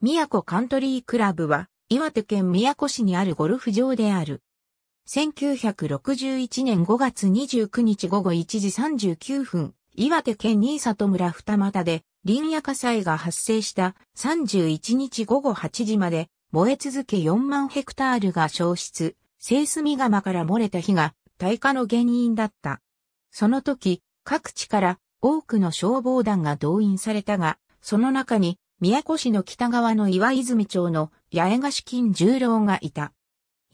宮古カントリークラブは、岩手県宮古市にあるゴルフ場である。1961年5月29日午後1時39分、岩手県新里村二俣で林野火災が発生した31日午後8時まで燃え続け4万ヘクタールが消失、清澄釜から漏れた火が耐火の原因だった。その時、各地から多くの消防団が動員されたが、その中に宮古市の北側の岩泉町の八重樫金十郎がいた。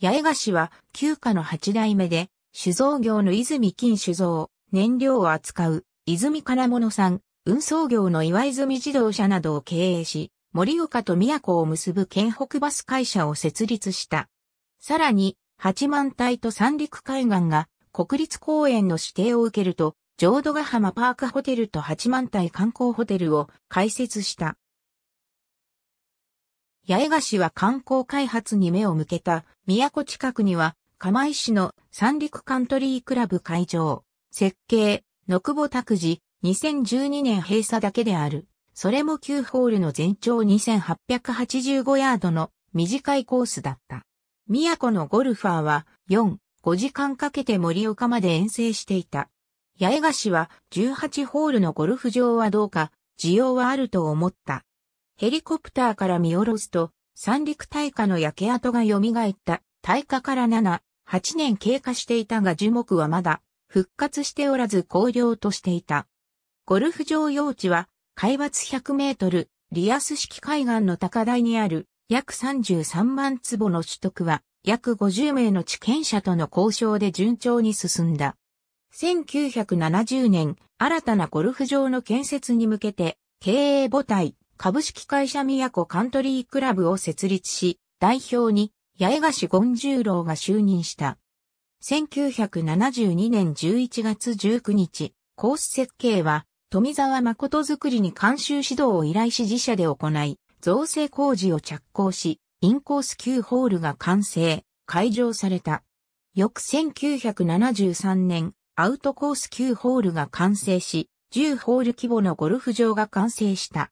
八重樫は旧家の八代目で、酒造業の泉金酒造、燃料を扱う泉金物産、運送業の岩泉自動車などを経営し、森岡と宮古を結ぶ県北バス会社を設立した。さらに、八幡隊と三陸海岸が国立公園の指定を受けると、浄土ヶ浜パークホテルと八幡隊観光ホテルを開設した。八重樫は観光開発に目を向けた、都近くには、釜石の三陸カントリークラブ会場、設計、野久保拓司、2012年閉鎖だけである。それも9ホールの全長2885ヤードの短いコースだった。都のゴルファーは4、5時間かけて森岡まで遠征していた。八重樫は18ホールのゴルフ場はどうか、需要はあると思った。ヘリコプターから見下ろすと、三陸大火の焼け跡が蘇った。大火から7、8年経過していたが樹木はまだ復活しておらず荒涼としていた。ゴルフ場用地は海抜100メートル、リアス式海岸の高台にある約33万坪の取得は約50名の地権者との交渉で順調に進んだ。1970年、新たなゴルフ場の建設に向けて経営母体株式会社宮古カントリークラブを設立し、代表に八重樫権十郎が就任した。1972年11月19日、コース設計は、富沢誠づくりに監修指導を依頼し自社で行い、造成工事を着工し、インコース9ホールが完成、開場された。翌1973年、アウトコース9ホールが完成し、10ホール規模のゴルフ場が完成した。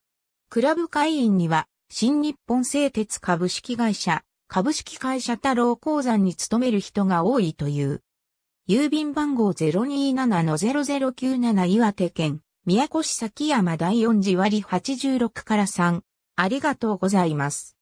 クラブ会員には、新日本製鉄株式会社、株式会社太郎鉱山に勤める人が多いという。郵便番号027-0097岩手県、宮古市崎山第4次割86から3。ありがとうございます。